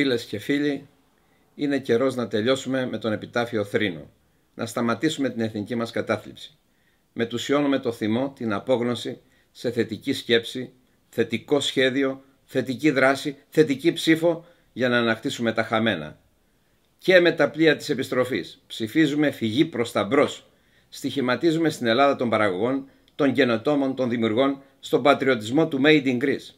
Φίλες και φίλοι, είναι καιρός να τελειώσουμε με τον επιτάφιο θρήνο, να σταματήσουμε την εθνική μας κατάθλιψη. Μετουσιώνουμε το θυμό, την απόγνωση, σε θετική σκέψη, θετικό σχέδιο, θετική δράση, θετική ψήφο για να ανακτήσουμε τα χαμένα. Και με τα πλοία της επιστροφής ψηφίζουμε φυγή προς τα μπρος. Στοιχηματίζουμε στην Ελλάδα των παραγωγών, των γενοτόμων, των δημιουργών, στον πατριωτισμό του Made in Greece.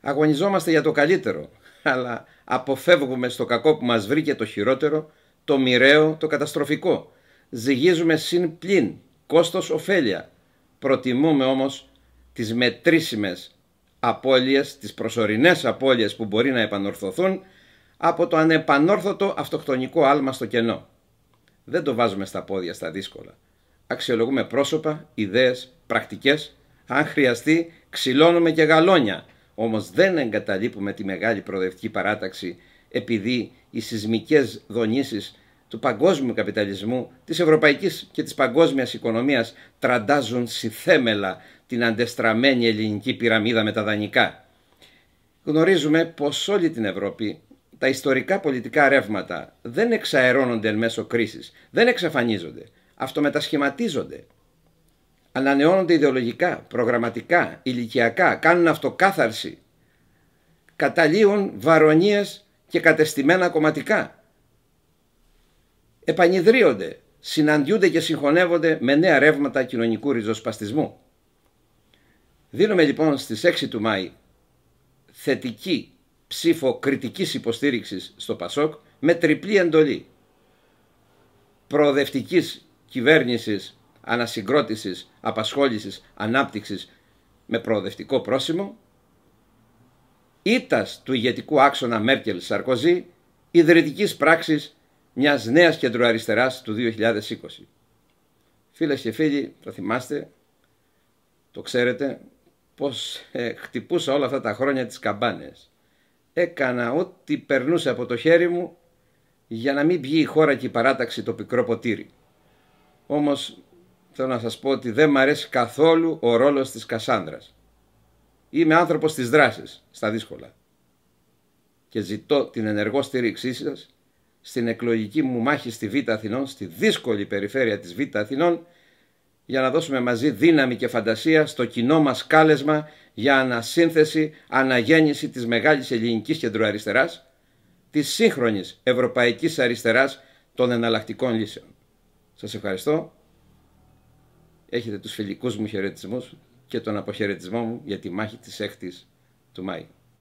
Αγωνιζόμαστε για το καλύτερο, αλλά αποφεύγουμε στο κακό που μας βρήκε το χειρότερο, το μοιραίο, το καταστροφικό. Ζυγίζουμε συν πλην, κόστος ωφέλεια. Προτιμούμε όμως τις μετρήσιμες απώλειες, τις προσωρινές απώλειες που μπορεί να επανορθωθούν από το ανεπανόρθωτο αυτοκτονικό άλμα στο κενό. Δεν το βάζουμε στα πόδια στα δύσκολα. Αξιολογούμε πρόσωπα, ιδέες, πρακτικές. Αν χρειαστεί, ξυλώνουμε και γαλόνια όμως δεν εγκαταλείπουμε τη μεγάλη προοδευτική παράταξη επειδή οι σεισμικές δονήσεις του παγκόσμιου καπιταλισμού, της ευρωπαϊκής και της παγκόσμιας οικονομίας τραντάζουν συθέμελα την αντεστραμμένη ελληνική πυραμίδα με τα δανεικά. Γνωρίζουμε πως όλη την Ευρώπη τα ιστορικά πολιτικά ρεύματα δεν εξαερώνονται εν μέσω κρίσης, δεν εξαφανίζονται, αυτομετασχηματίζονται ανανεώνονται ιδεολογικά, προγραμματικά, ηλικιακά, κάνουν αυτοκάθαρση, καταλύουν βαρονίες και κατεστημένα κομματικά. Επανιδρύονται, συναντιούνται και συγχωνεύονται με νέα ρεύματα κοινωνικού ριζοσπαστισμού. Δίνουμε λοιπόν στις 6 του Μάη θετική ψήφο κριτικής υποστήριξης στο ΠΑΣΟΚ με τριπλή εντολή προοδευτικής κυβέρνησης ανασυγκρότησης, απασχόλησης, ανάπτυξης με προοδευτικό πρόσημο, ήτας του ηγετικού άξονα Μέρκελ Σαρκοζή, ιδρυτικής πράξης μιας νέας κεντροαριστεράς του 2020. Φίλες και φίλοι, το θυμάστε, το ξέρετε, πως ε, χτυπούσα όλα αυτά τα χρόνια τις καμπάνες. Έκανα ό,τι περνούσε από το χέρι μου για να μην βγει η χώρα και η παράταξη το πικρό ποτήρι. Όμως θέλω να σας πω ότι δεν μου αρέσει καθόλου ο ρόλος της Κασάνδρας. Είμαι άνθρωπος της δράσης, στα δύσκολα. Και ζητώ την ενεργό στήριξή σας στην εκλογική μου μάχη στη Β' Αθηνών, στη δύσκολη περιφέρεια της Β' Αθηνών, για να δώσουμε μαζί δύναμη και φαντασία στο κοινό μας κάλεσμα για ανασύνθεση, αναγέννηση της μεγάλης ελληνικής κεντροαριστεράς, της σύγχρονης ευρωπαϊκής αριστεράς των εναλλακτικών λύσεων. Σας ευχαριστώ έχετε τους φιλικούς μου χαιρετισμούς και τον αποχαιρετισμό μου για τη μάχη της 6ης του Μάη.